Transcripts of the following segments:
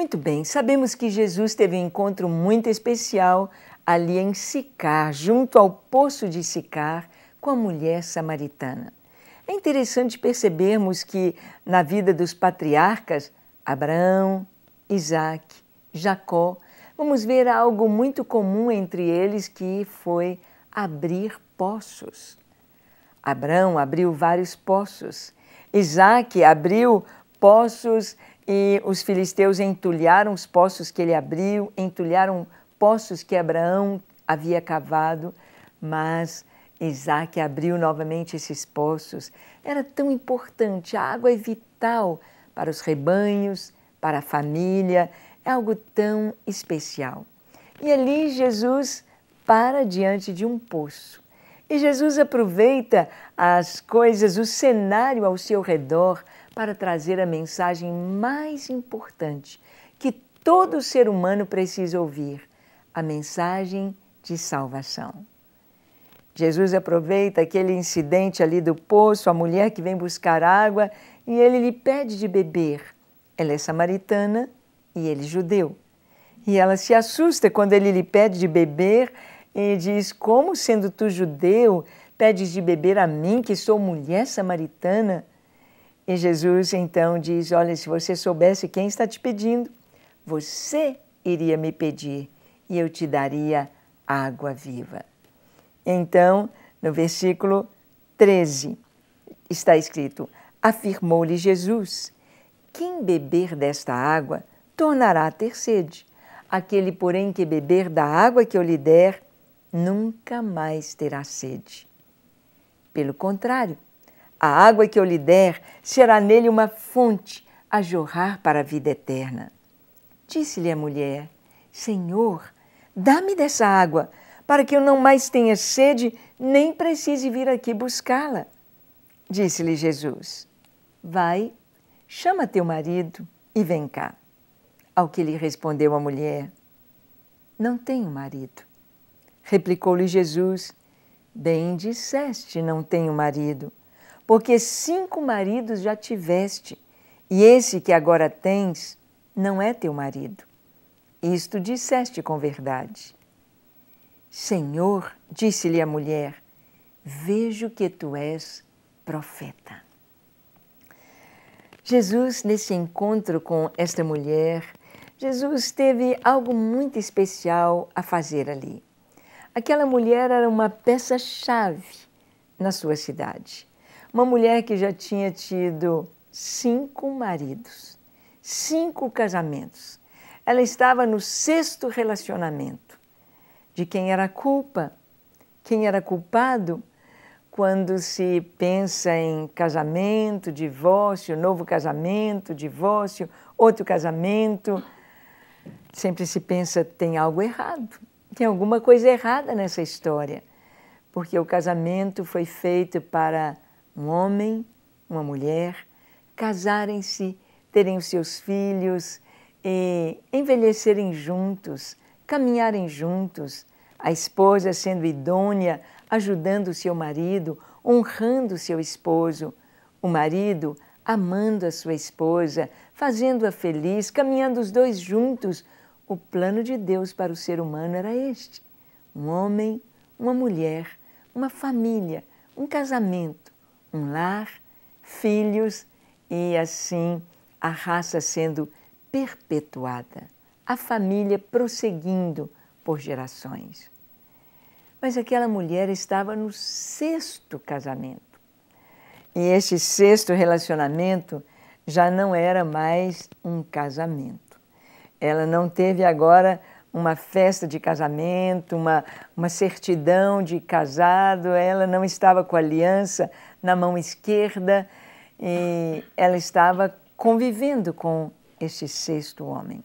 Muito bem, sabemos que Jesus teve um encontro muito especial ali em Sicar, junto ao poço de Sicar, com a mulher samaritana. É interessante percebermos que na vida dos patriarcas, Abraão, Isaac, Jacó, vamos ver algo muito comum entre eles que foi abrir poços. Abraão abriu vários poços. Isaac abriu poços e os filisteus entulharam os poços que ele abriu, entulharam poços que Abraão havia cavado, mas Isaac abriu novamente esses poços. Era tão importante, a água é vital para os rebanhos, para a família, é algo tão especial. E ali Jesus para diante de um poço. E Jesus aproveita as coisas, o cenário ao seu redor, para trazer a mensagem mais importante que todo ser humano precisa ouvir: a mensagem de salvação. Jesus aproveita aquele incidente ali do poço, a mulher que vem buscar água e ele lhe pede de beber. Ela é samaritana e ele judeu. E ela se assusta quando ele lhe pede de beber e diz: Como sendo tu judeu, pedes de beber a mim, que sou mulher samaritana? E Jesus então diz: Olha, se você soubesse quem está te pedindo, você iria me pedir e eu te daria água viva. Então, no versículo 13, está escrito: Afirmou-lhe Jesus: Quem beber desta água tornará a ter sede. Aquele, porém, que beber da água que eu lhe der, nunca mais terá sede. Pelo contrário, a água que eu lhe der será nele uma fonte a jorrar para a vida eterna. Disse-lhe a mulher: Senhor, dá-me dessa água, para que eu não mais tenha sede, nem precise vir aqui buscá-la. Disse-lhe Jesus: Vai, chama teu marido e vem cá. Ao que lhe respondeu a mulher: Não tenho marido. Replicou-lhe Jesus: Bem disseste, não tenho marido porque cinco maridos já tiveste, e esse que agora tens não é teu marido. Isto disseste com verdade. Senhor, disse-lhe a mulher, vejo que tu és profeta. Jesus, nesse encontro com esta mulher, Jesus teve algo muito especial a fazer ali. Aquela mulher era uma peça-chave na sua cidade. Uma mulher que já tinha tido cinco maridos, cinco casamentos. Ela estava no sexto relacionamento. De quem era a culpa? Quem era culpado? Quando se pensa em casamento, divórcio, novo casamento, divórcio, outro casamento, sempre se pensa tem algo errado, tem alguma coisa errada nessa história, porque o casamento foi feito para um homem, uma mulher, casarem-se, terem os seus filhos, envelhecerem juntos, caminharem juntos, a esposa sendo idônea, ajudando o seu marido, honrando o seu esposo, o marido amando a sua esposa, fazendo-a feliz, caminhando os dois juntos. O plano de Deus para o ser humano era este: um homem, uma mulher, uma família, um casamento um lar, filhos e assim a raça sendo perpetuada, a família prosseguindo por gerações. Mas aquela mulher estava no sexto casamento. E este sexto relacionamento já não era mais um casamento. Ela não teve agora uma festa de casamento, uma, uma certidão de casado. Ela não estava com a aliança na mão esquerda e ela estava convivendo com este sexto homem.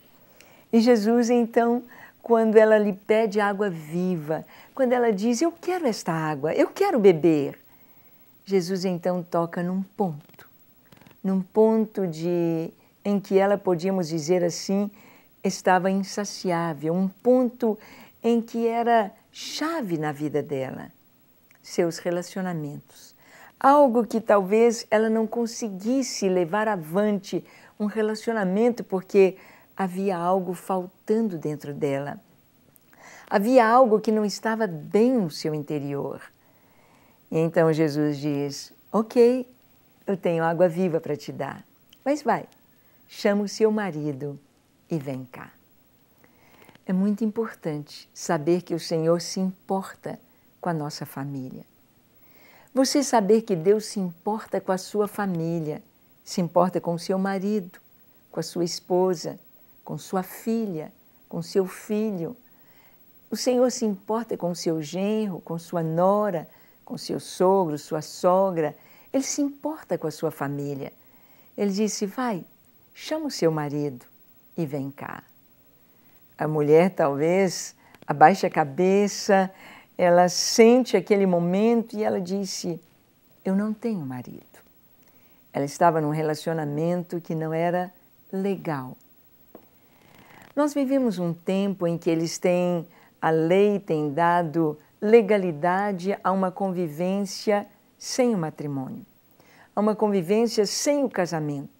E Jesus, então, quando ela lhe pede água viva, quando ela diz: Eu quero esta água, eu quero beber, Jesus então toca num ponto, num ponto de em que ela, podíamos dizer assim, estava insaciável, um ponto em que era chave na vida dela, seus relacionamentos. Algo que talvez ela não conseguisse levar avante um relacionamento porque havia algo faltando dentro dela. Havia algo que não estava bem no seu interior. E então Jesus diz: Ok, eu tenho água viva para te dar, mas vai, chama o seu marido e vem cá. É muito importante saber que o Senhor se importa com a nossa família. Você saber que Deus se importa com a sua família, se importa com o seu marido, com a sua esposa, com sua filha, com seu filho. O Senhor se importa com o seu genro, com sua nora, com seu sogro, sua sogra. Ele se importa com a sua família. Ele disse: Vai, chama o seu marido, e vem cá. A mulher talvez abaixa a cabeça, ela sente aquele momento e ela disse: Eu não tenho marido. Ela estava num relacionamento que não era legal. Nós vivemos um tempo em que eles têm, a lei tem dado legalidade a uma convivência sem o matrimônio, a uma convivência sem o casamento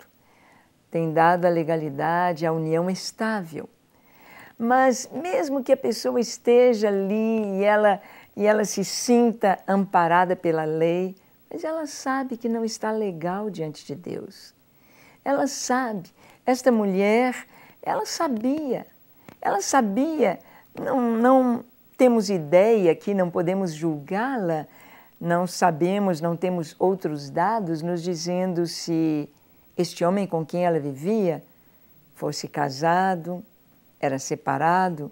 tem dado a legalidade, a união é estável. Mas mesmo que a pessoa esteja ali e ela, e ela se sinta amparada pela lei, mas ela sabe que não está legal diante de Deus. Ela sabe, esta mulher, ela sabia, ela sabia, não, não temos ideia que não podemos julgá-la, não sabemos, não temos outros dados nos dizendo se este homem com quem ela vivia fosse casado, era separado,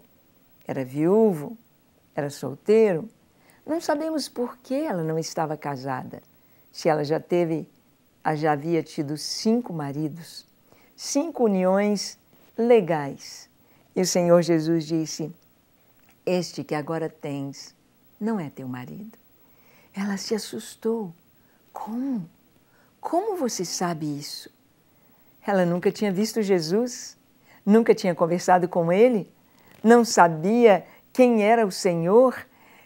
era viúvo, era solteiro. Não sabemos por que ela não estava casada, se ela já teve, já havia tido cinco maridos, cinco uniões legais. E o Senhor Jesus disse: Este que agora tens não é teu marido. Ela se assustou. Como? Como você sabe isso? Ela nunca tinha visto Jesus, nunca tinha conversado com ele, não sabia quem era o Senhor,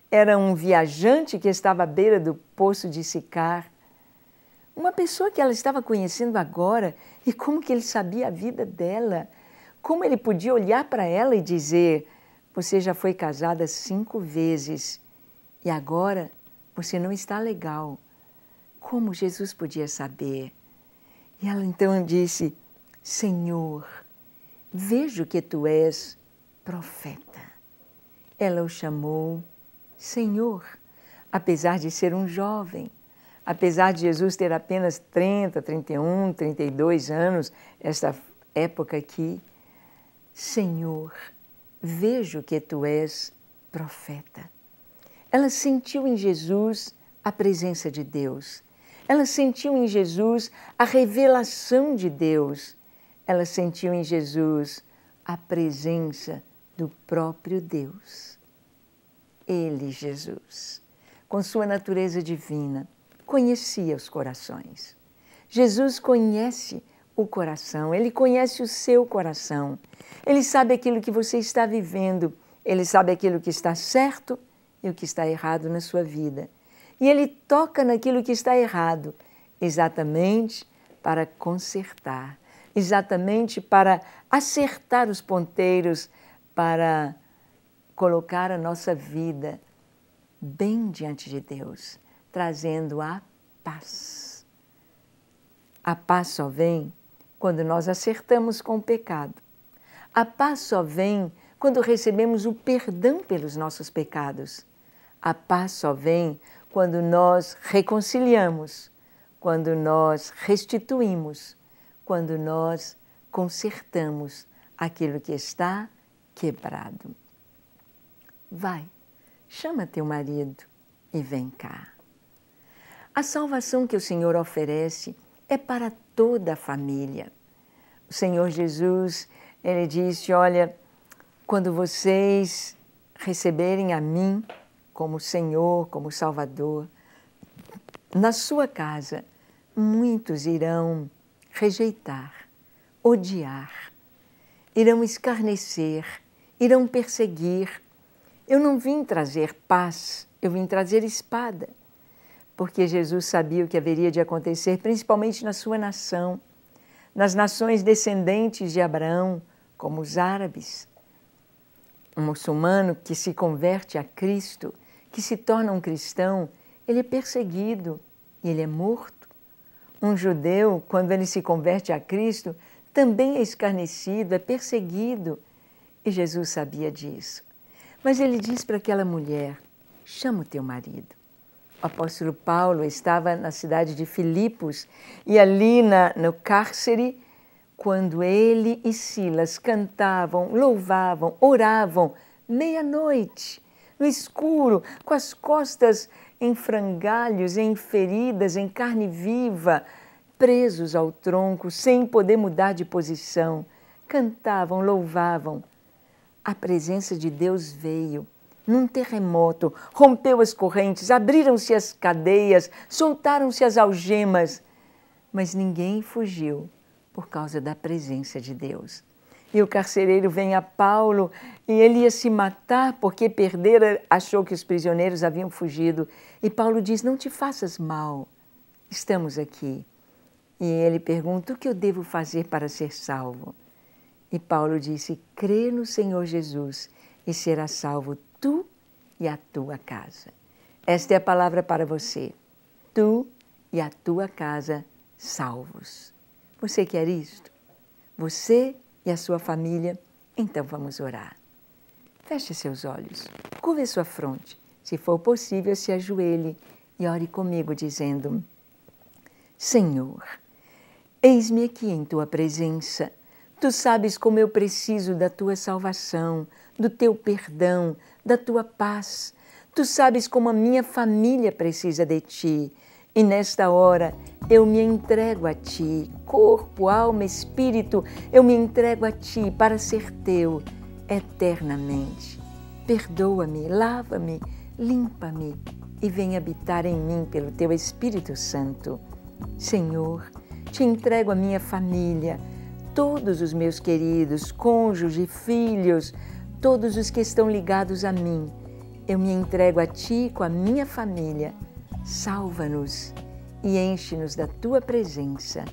era um viajante que estava à beira do poço de Sicar. Uma pessoa que ela estava conhecendo agora, e como que ele sabia a vida dela? Como ele podia olhar para ela e dizer: Você já foi casada cinco vezes e agora você não está legal. Como Jesus podia saber? E ela então disse: Senhor, vejo que tu és profeta. Ela o chamou Senhor, apesar de ser um jovem, apesar de Jesus ter apenas 30, 31, 32 anos, esta época aqui. Senhor, vejo que tu és profeta. Ela sentiu em Jesus a presença de Deus. Elas sentiam em Jesus a revelação de Deus. Elas sentiam em Jesus a presença do próprio Deus. Ele, Jesus, com sua natureza divina, conhecia os corações. Jesus conhece o coração, ele conhece o seu coração. Ele sabe aquilo que você está vivendo, ele sabe aquilo que está certo e o que está errado na sua vida e ele toca naquilo que está errado, exatamente para consertar, exatamente para acertar os ponteiros, para colocar a nossa vida bem diante de Deus, trazendo a paz. A paz só vem quando nós acertamos com o pecado. A paz só vem quando recebemos o perdão pelos nossos pecados. A paz só vem quando nós reconciliamos, quando nós restituímos, quando nós consertamos aquilo que está quebrado. Vai, chama teu marido e vem cá. A salvação que o Senhor oferece é para toda a família. O Senhor Jesus, ele disse: Olha, quando vocês receberem a mim, como Senhor, como Salvador. Na sua casa, muitos irão rejeitar, odiar, irão escarnecer, irão perseguir. Eu não vim trazer paz, eu vim trazer espada, porque Jesus sabia o que haveria de acontecer, principalmente na sua nação, nas nações descendentes de Abraão, como os árabes. Um muçulmano que se converte a Cristo que se torna um cristão, ele é perseguido e ele é morto. Um judeu, quando ele se converte a Cristo, também é escarnecido, é perseguido. E Jesus sabia disso. Mas ele diz para aquela mulher: chama o teu marido. O apóstolo Paulo estava na cidade de Filipos e ali na, no cárcere, quando ele e Silas cantavam, louvavam, oravam, meia-noite no escuro, com as costas em frangalhos, em feridas, em carne viva, presos ao tronco, sem poder mudar de posição. Cantavam, louvavam. A presença de Deus veio. Num terremoto, rompeu as correntes, abriram-se as cadeias, soltaram-se as algemas. Mas ninguém fugiu por causa da presença de Deus. E o carcereiro vem a Paulo e ele ia se matar porque perdera, achou que os prisioneiros haviam fugido. E Paulo diz: Não te faças mal, estamos aqui. E ele pergunta: O que eu devo fazer para ser salvo? E Paulo disse: Crê no Senhor Jesus e serás salvo tu e a tua casa. Esta é a palavra para você. Tu e a tua casa salvos. Você quer isto? Você e a sua família, então vamos orar. Feche seus olhos, curve sua fronte, se for possível, se ajoelhe e ore comigo, dizendo: Senhor, eis-me aqui em tua presença. Tu sabes como eu preciso da tua salvação, do teu perdão, da tua paz. Tu sabes como a minha família precisa de ti. E nesta hora eu me entrego a Ti, corpo, alma, espírito, eu me entrego a Ti para ser Teu eternamente. Perdoa-me, lava-me, limpa-me e vem habitar em mim pelo Teu Espírito Santo. Senhor, te entrego a minha família, todos os meus queridos, cônjuge, filhos, todos os que estão ligados a mim. Eu me entrego a Ti com a minha família salva-nos e enche-nos da tua presença.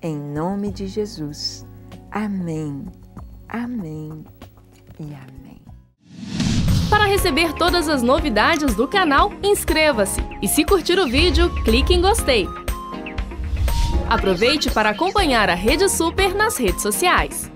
Em nome de Jesus. Amém, amém e amém. Para receber todas as novidades do canal, inscreva-se e se curtir o vídeo, clique em gostei. Aproveite para acompanhar a Rede Super nas redes sociais.